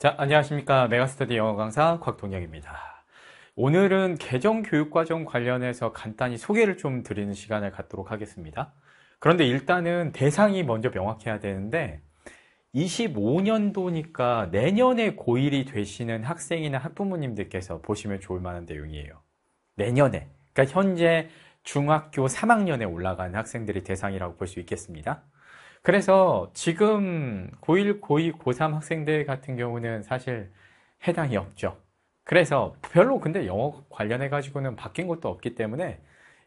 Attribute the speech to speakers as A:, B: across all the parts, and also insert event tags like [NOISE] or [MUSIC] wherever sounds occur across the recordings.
A: 자, 안녕하십니까. 메가스터디 영어 강사 곽동혁입니다. 오늘은 개정 교육과정 관련해서 간단히 소개를 좀 드리는 시간을 갖도록 하겠습니다. 그런데 일단은 대상이 먼저 명확해야 되는데 25년도니까 내년에 고1이 되시는 학생이나 학부모님들께서 보시면 좋을 만한 내용이에요. 내년에. 그러니까 현재 중학교 3학년에 올라간 학생들이 대상이라고 볼 수 있겠습니다. 그래서 지금 고1, 고2, 고3 학생들 같은 경우는 사실 해당이 없죠. 그래서 별로 근데 영어 관련해 가지고는 바뀐 것도 없기 때문에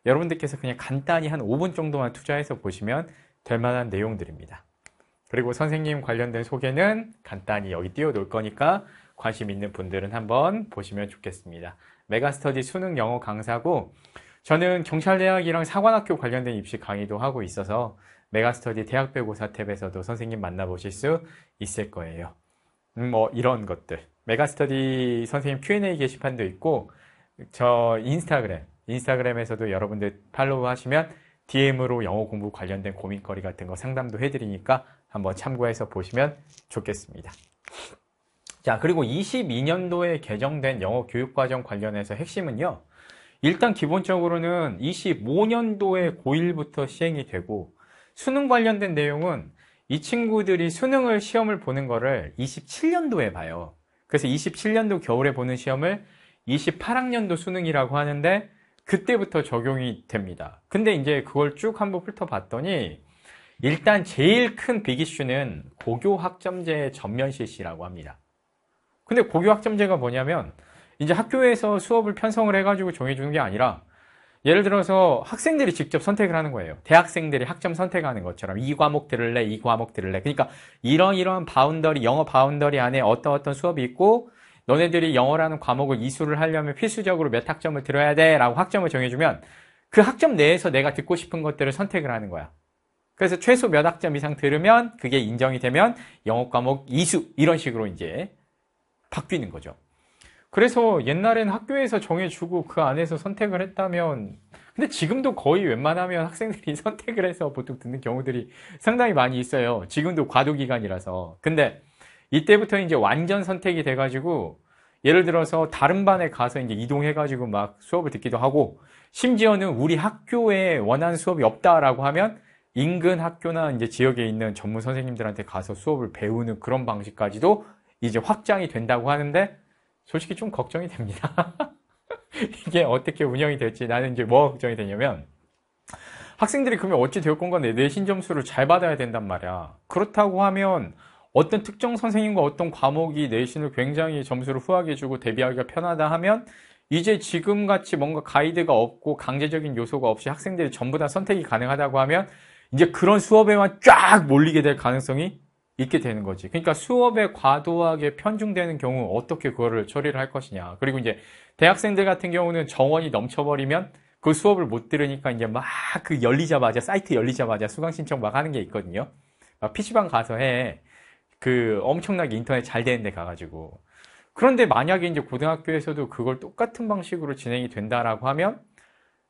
A: 여러분들께서 그냥 간단히 한 5분 정도만 투자해서 보시면 될 만한 내용들입니다. 그리고 선생님 관련된 소개는 간단히 여기 띄워놓을 거니까 관심 있는 분들은 한번 보시면 좋겠습니다. 메가스터디 수능 영어 강사고 저는 경찰대학이랑 사관학교 관련된 입시 강의도 하고 있어서 메가스터디 대학배고사 탭에서도 선생님 만나보실 수 있을 거예요. 음, 뭐 이런 것들. 메가스터디 선생님 Q&A 게시판도 있고 저 인스타그램, 인스타그램에서도 여러분들 팔로우 하시면 DM으로 영어 공부 관련된 고민거리 같은 거 상담도 해드리니까 한번 참고해서 보시면 좋겠습니다. 자, 그리고 22년도에 개정된 영어 교육과정 관련해서 핵심은요. 일단 기본적으로는 25년도에 고1부터 시행이 되고 수능 관련된 내용은 이 친구들이 수능을 시험을 보는 거를 27년도에 봐요. 그래서 27년도 겨울에 보는 시험을 28학년도 수능이라고 하는데 그때부터 적용이 됩니다. 근데 이제 그걸 쭉 한번 훑어봤더니 일단 제일 큰비기슈는 고교학점제 전면 실시라고 합니다. 근데 고교학점제가 뭐냐면 이제 학교에서 수업을 편성을 해가지고 정해주는 게 아니라 예를 들어서 학생들이 직접 선택을 하는 거예요. 대학생들이 학점 선택하는 것처럼 이 과목 들을래, 이 과목 들을래. 그러니까 이런 이런 바운더리, 영어 바운더리 안에 어떤 어떤 수업이 있고 너네들이 영어라는 과목을 이수를 하려면 필수적으로 몇 학점을 들어야 돼라고 학점을 정해주면 그 학점 내에서 내가 듣고 싶은 것들을 선택을 하는 거야. 그래서 최소 몇 학점 이상 들으면 그게 인정이 되면 영어 과목 이수 이런 식으로 이제 바뀌는 거죠. 그래서 옛날엔 학교에서 정해주고 그 안에서 선택을 했다면 근데 지금도 거의 웬만하면 학생들이 [LAUGHS] 선택을 해서 보통 듣는 경우들이 상당히 많이 있어요. 지금도 과도기간이라서. 근데 이때부터 이제 완전 선택이 돼가지고 예를 들어서 다른 반에 가서 이제 이동해가지고 막 수업을 듣기도 하고 심지어는 우리 학교에 원하는 수업이 없다라고 하면 인근 학교나 이제 지역에 있는 전문 선생님들한테 가서 수업을 배우는 그런 방식까지도 이제 확장이 된다고 하는데 솔직히 좀 걱정이 됩니다. [LAUGHS] 이게 어떻게 운영이 될지 나는 이제 뭐가 걱정이 되냐면 학생들이 그러면 어찌 될 건가 내 내신 점수를 잘 받아야 된단 말이야. 그렇다고 하면 어떤 특정 선생님과 어떤 과목이 내신을 굉장히 점수를 후하게 해주고 대비하기가 편하다 하면 이제 지금같이 뭔가 가이드가 없고 강제적인 요소가 없이 학생들이 전부 다 선택이 가능하다고 하면 이제 그런 수업에만 쫙 몰리게 될 가능성이 있게 되는 거지. 그러니까 수업에 과도하게 편중되는 경우 어떻게 그거를 처리를 할 것이냐. 그리고 이제 대학생들 같은 경우는 정원이 넘쳐버리면 그 수업을 못 들으니까 이제 막 그 열리자마자 사이트 열리자마자 수강 신청 막 하는 게 있거든요. 막 PC방 가서 해. 그 엄청나게 인터넷 잘 되는 데 가가지고. 그런데 만약에 이제 고등학교에서도 그걸 똑같은 방식으로 진행이 된다라고 하면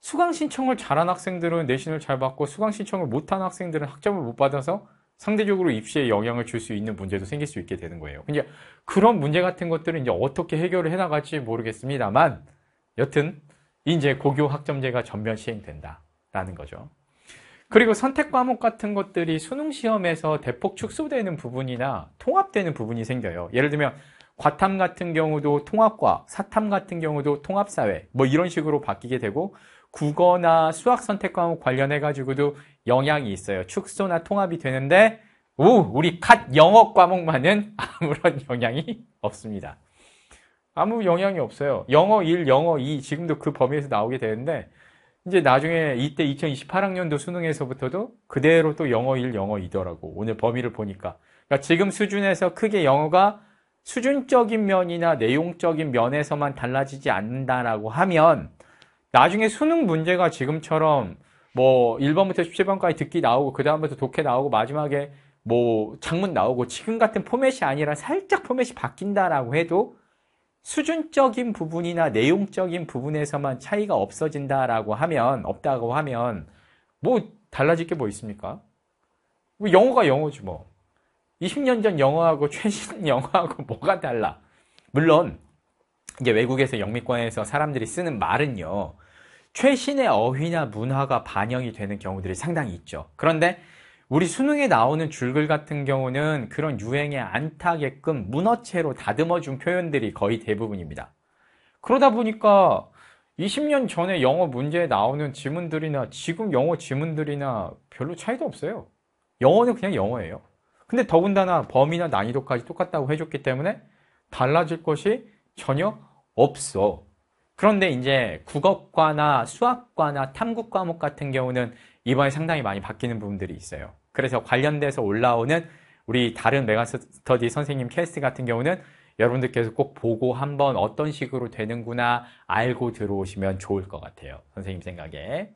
A: 수강 신청을 잘한 학생들은 내신을 잘 받고 수강 신청을 못한 학생들은 학점을 못 받아서 상대적으로 입시에 영향을 줄 수 있는 문제도 생길 수 있게 되는 거예요. 이제 그러니까 그런 문제 같은 것들은 이제 어떻게 해결을 해나갈지 모르겠습니다만 여튼 이제 고교 학점제가 전면 시행된다라는 거죠. 그리고 선택 과목 같은 것들이 수능 시험에서 대폭 축소되는 부분이나 통합되는 부분이 생겨요. 예를 들면 과탐 같은 경우도 통합과 사탐 같은 경우도 통합사회 뭐 이런 식으로 바뀌게 되고 국어나 수학 선택 과목 관련해 가지고도 영향이 있어요. 축소나 통합이 되는데 오, 우리 갓 영어 과목만은 [LAUGHS] 아무런 영향이 없습니다. 아무 영향이 없어요. 영어 1, 영어 2 지금도 그 범위에서 나오게 되는데 이제 나중에 이때 2028학년도 수능에서부터도 그대로 또 영어 1, 영어 2더라고. 오늘 범위를 보니까. 그러니까 지금 수준에서 크게 영어가 수준적인 면이나 내용적인 면에서만 달라지지 않는다라고 하면 나중에 수능 문제가 지금처럼 뭐 1번부터 17번까지 듣기 나오고 그 다음부터 독해 나오고 마지막에 뭐 장문 나오고 지금 같은 포맷이 아니라 살짝 포맷이 바뀐다라고 해도 수준적인 부분이나 내용적인 부분에서만 차이가 없어진다라고 하면 없다고 하면 뭐 달라질 게 뭐 있습니까? 뭐 영어가 영어지 뭐 20년 전 영어하고 최신 [LAUGHS] 영어하고 뭐가 달라? 물론 이제 외국에서 영미권에서 사람들이 쓰는 말은요 최신의 어휘나 문화가 반영이 되는 경우들이 상당히 있죠. 그런데 우리 수능에 나오는 줄글 같은 경우는 그런 유행에 안 타게끔 문어체로 다듬어준 표현들이 거의 대부분입니다. 그러다 보니까 20년 전에 영어 문제에 나오는 지문들이나 지금 영어 지문들이나 별로 차이도 없어요. 영어는 그냥 영어예요. 근데 더군다나 범위나 난이도까지 똑같다고 해줬기 때문에 달라질 것이 전혀 없어. 그런데 이제 국어과나 수학과나 탐구 과목 같은 경우는 이번에 상당히 많이 바뀌는 부분들이 있어요. 그래서 관련돼서 올라오는 우리 다른 메가스터디 선생님 캐스트 같은 경우는 여러분들께서 꼭 보고 한번 어떤 식으로 되는구나 알고 들어오시면 좋을 것 같아요. 선생님 생각에.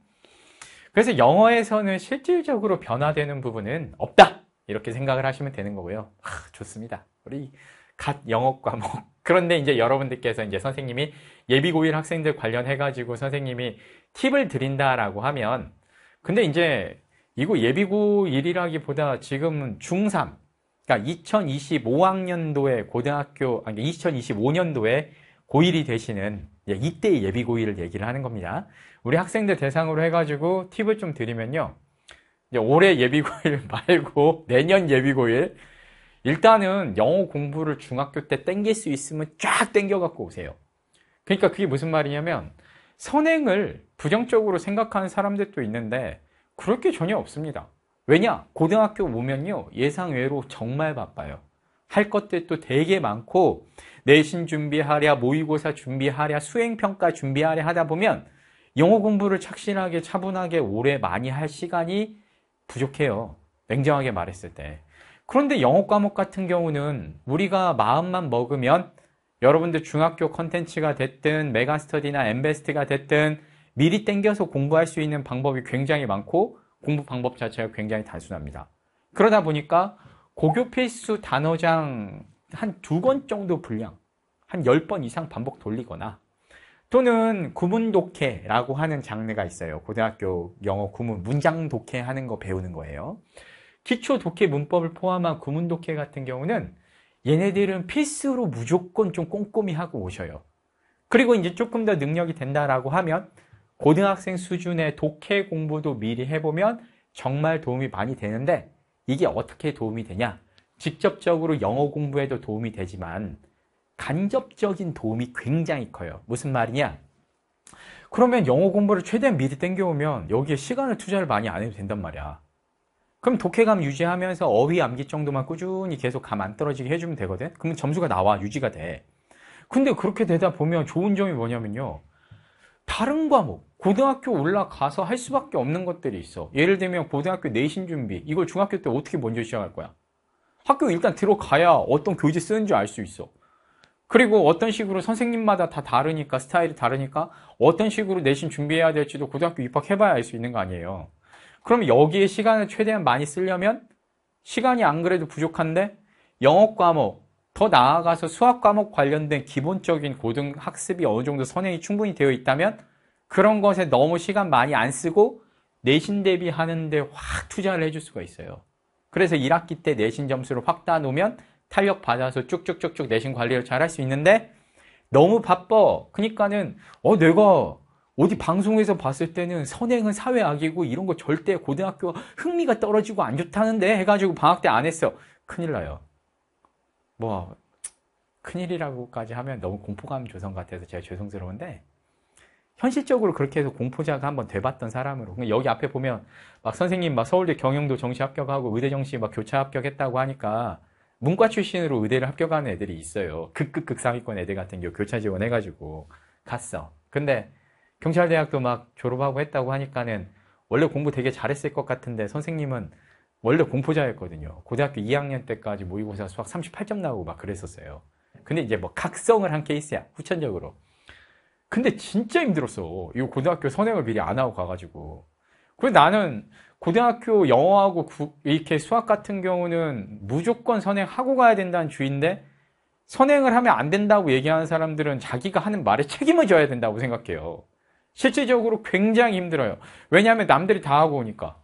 A: 그래서 영어에서는 실질적으로 변화되는 부분은 없다! 이렇게 생각을 하시면 되는 거고요. 아, 좋습니다. 우리 갓 영어 과목 그런데 이제 여러분들께서 이제 선생님이 예비고1 학생들 관련해가지고 선생님이 팁을 드린다라고 하면 근데 이제 이거 예비고1이라기보다 지금 중3 그러니까 2025학년도에 고등학교 아니 그러니까 2025년도에 고1이 되시는 이때 예비고1을 얘기를 하는 겁니다. 우리 학생들 대상으로 해가지고 팁을 좀 드리면요. 올해 예비고1 [LAUGHS] 말고 내년 예비고1 일단은 영어 공부를 중학교 때 땡길 수 있으면 쫙 땡겨 갖고 오세요. 그러니까 그게 무슨 말이냐면 선행을 부정적으로 생각하는 사람들도 있는데 그럴 게 전혀 없습니다. 왜냐? 고등학교 오면요. 예상외로 정말 바빠요. 할 것들도 되게 많고 내신 준비하랴, 모의고사 준비하랴, 수행평가 준비하랴 하다 보면 영어 공부를 착실하게 차분하게 오래 많이 할 시간이 부족해요. 냉정하게 말했을 때. 그런데 영어 과목 같은 경우는 우리가 마음만 먹으면 여러분들 중학교 컨텐츠가 됐든 메가스터디나 엠베스트가 됐든 미리 땡겨서 공부할 수 있는 방법이 굉장히 많고 공부 방법 자체가 굉장히 단순합니다. 그러다 보니까 고교 필수 단어장 한 두 권 정도 분량, 한 열 번 이상 반복 돌리거나 또는 구문 독해라고 하는 장르가 있어요. 고등학교 영어 구문 문장 독해하는 거 배우는 거예요. 기초 독해 문법을 포함한 구문 독해 같은 경우는 얘네들은 필수로 무조건 좀 꼼꼼히 하고 오셔요. 그리고 이제 조금 더 능력이 된다라고 하면 고등학생 수준의 독해 공부도 미리 해보면 정말 도움이 많이 되는데 이게 어떻게 도움이 되냐? 직접적으로 영어 공부에도 도움이 되지만 간접적인 도움이 굉장히 커요. 무슨 말이냐? 그러면 영어 공부를 최대한 미리 땡겨오면 여기에 시간을 투자를 많이 안 해도 된단 말이야. 그럼 독해감 유지하면서 어휘 암기 정도만 꾸준히 계속 감 안 떨어지게 해주면 되거든 그러면 점수가 나와 유지가 돼 근데 그렇게 되다 보면 좋은 점이 뭐냐면요 다른 과목 고등학교 올라가서 할 수밖에 없는 것들이 있어 예를 들면 고등학교 내신 준비 이걸 중학교 때 어떻게 먼저 시작할 거야 학교 일단 들어가야 어떤 교재 쓰는지 알 수 있어 그리고 어떤 식으로 선생님마다 다 다르니까 스타일이 다르니까 어떤 식으로 내신 준비해야 될지도 고등학교 입학해봐야 알 수 있는 거 아니에요 그럼 여기에 시간을 최대한 많이 쓰려면 시간이 안 그래도 부족한데 영어 과목, 더 나아가서 수학 과목 관련된 기본적인 고등 학습이 어느 정도 선행이 충분히 되어 있다면 그런 것에 너무 시간 많이 안 쓰고 내신 대비하는데 확 투자를 해줄 수가 있어요. 그래서 1학기 때 내신 점수를 확 따놓으면 탄력 받아서 쭉쭉쭉쭉 내신 관리를 잘 할 수 있는데 너무 바빠. 그러니까는 어 내가 어디 방송에서 봤을 때는 선행은 사회악이고 이런 거 절대 고등학교 흥미가 떨어지고 안 좋다는데 해가지고 방학 때 안 했어. 큰일 나요. 뭐 큰일이라고까지 하면 너무 공포감 조성 같아서 제가 죄송스러운데 현실적으로 그렇게 해서 공포자가 한번 돼봤던 사람으로 그냥 여기 앞에 보면 막 선생님 막 서울대 경영도 정시 합격하고 의대 정시 막 교차 합격했다고 하니까 문과 출신으로 의대를 합격하는 애들이 있어요. 극극극 상위권 애들 같은 경우 교차 지원해가지고 갔어. 근데 경찰대학도 막 졸업하고 했다고 하니까는 원래 공부 되게 잘했을 것 같은데 선생님은 원래 공포자였거든요. 고등학교 2학년 때까지 모의고사 수학 38점 나오고 막 그랬었어요. 근데 이제 뭐 각성을 한 케이스야. 후천적으로. 근데 진짜 힘들었어. 이 고등학교 선행을 미리 안 하고 가가지고. 그래서 나는 고등학교 영어하고 구, 이렇게 수학 같은 경우는 무조건 선행하고 가야 된다는 주의인데 선행을 하면 안 된다고 얘기하는 사람들은 자기가 하는 말에 책임을 져야 된다고 생각해요. 실질적으로 굉장히 힘들어요. 왜냐하면 남들이 다 하고 오니까.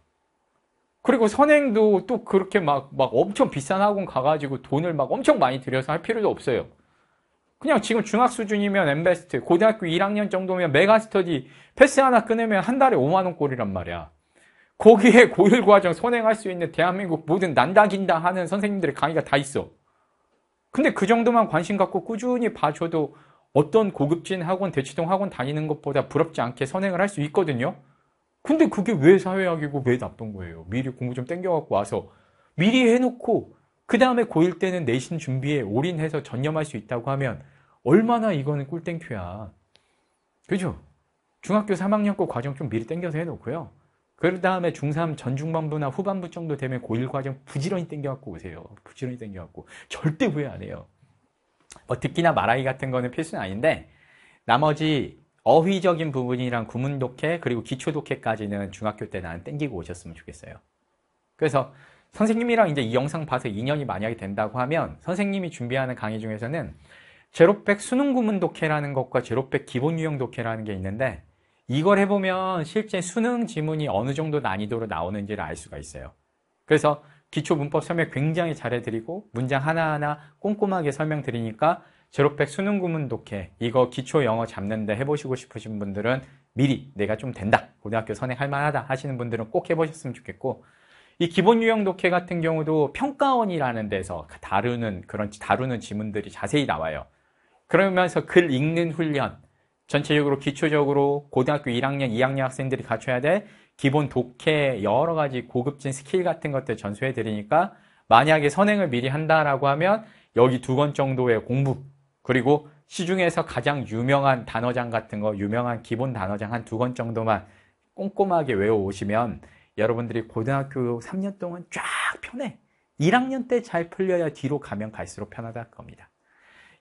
A: 그리고 선행도 또 그렇게 막, 막 엄청 비싼 학원 가가지고 돈을 막 엄청 많이 들여서 할 필요도 없어요. 그냥 지금 중학 수준이면 엠베스트, 고등학교 1학년 정도면 메가스터디, 패스 하나 끊으면 한 달에 5만원 꼴이란 말이야. 거기에 고일 과정 선행할 수 있는 대한민국 모든 난다긴다 하는 선생님들의 강의가 다 있어. 근데 그 정도만 관심 갖고 꾸준히 봐줘도 어떤 고급진 학원, 대치동 학원 다니는 것보다 부럽지 않게 선행을 할 수 있거든요. 근데 그게 왜 사회학이고 왜 나쁜 거예요? 미리 공부 좀 땡겨갖고 와서 미리 해놓고 그 다음에 고1 때는 내신 준비에 올인해서 전념할 수 있다고 하면 얼마나 이거는 꿀땡큐야. 그죠? 중학교 3학년 거 과정 좀 미리 땡겨서 해놓고요. 그 다음에 중3 전중반부나 후반부 정도 되면 고1 과정 부지런히 땡겨갖고 오세요. 부지런히 땡겨갖고. 절대 후회 안 해요. 뭐 듣기나 말하기 같은 거는 필수는 아닌데 나머지 어휘적인 부분이랑 구문 독해 그리고 기초 독해까지는 중학교 때 나는 땡기고 오셨으면 좋겠어요. 그래서 선생님이랑 이제 이 영상 봐서 인연이 만약에 된다고 하면 선생님이 준비하는 강의 중에서는 제로백 수능 구문 독해라는 것과 제로백 기본 유형 독해라는 게 있는데 이걸 해보면 실제 수능 지문이 어느 정도 난이도로 나오는지를 알 수가 있어요. 그래서 기초문법 설명 굉장히 잘해드리고 문장 하나하나 꼼꼼하게 설명드리니까 제로백 수능 구문 독해 이거 기초 영어 잡는데 해보시고 싶으신 분들은 미리 내가 좀 된다 고등학교 선행할 만하다 하시는 분들은 꼭 해보셨으면 좋겠고 이 기본 유형 독해 같은 경우도 평가원이라는 데서 다루는 그런 다루는 지문들이 자세히 나와요. 그러면서 글 읽는 훈련 전체적으로 기초적으로 고등학교 1학년, 2학년 학생들이 갖춰야 될 기본 독해 여러 가지 고급진 스킬 같은 것들 전수해 드리니까 만약에 선행을 미리 한다라고 하면 여기 두 권 정도의 공부 그리고 시중에서 가장 유명한 단어장 같은 거 유명한 기본 단어장 한 두 권 정도만 꼼꼼하게 외워오시면 여러분들이 고등학교 3년 동안 쫙 편해 1학년 때 잘 풀려야 뒤로 가면 갈수록 편하다 겁니다.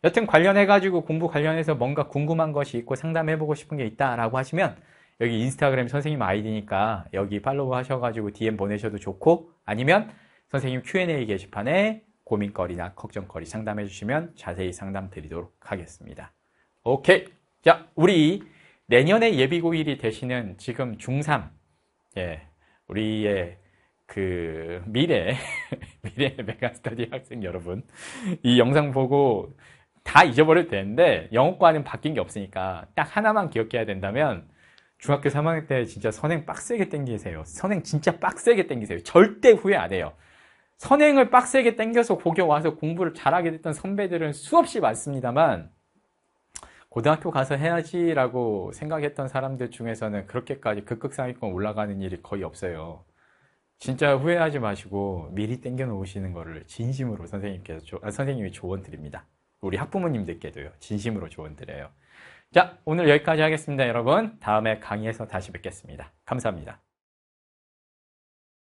A: 여튼 관련해가지고 공부 관련해서 뭔가 궁금한 것이 있고 상담해보고 싶은 게 있다라고 하시면 여기 인스타그램 선생님 아이디니까 여기 팔로우 하셔가지고 DM 보내셔도 좋고 아니면 선생님 Q&A 게시판에 고민거리나 걱정거리 상담해 주시면 자세히 상담 드리도록 하겠습니다. 오케이. 자, 우리 내년에 예비고1이 되시는 지금 중3. 예. 우리의 그 미래, [LAUGHS] 미래 메가스터디 학생 여러분. 이 영상 보고 다 잊어버려도 되는데 영어과는 바뀐 게 없으니까 딱 하나만 기억해야 된다면 중학교 3학년 때 진짜 선행 빡세게 땡기세요. 선행 진짜 빡세게 땡기세요. 절대 후회 안 해요. 선행을 빡세게 땡겨서 고교 와서 공부를 잘하게 됐던 선배들은 수없이 많습니다만 고등학교 가서 해야지라고 생각했던 사람들 중에서는 그렇게까지 극극상위권 올라가는 일이 거의 없어요. 진짜 후회하지 마시고 미리 땡겨 놓으시는 거를 진심으로 선생님께서 조, 아, 선생님이 조언 드립니다. 우리 학부모님들께도요. 진심으로 조언 드려요. 자, 오늘 여기까지 하겠습니다, 여러분. 다음에 강의에서 다시 뵙겠습니다. 감사합니다.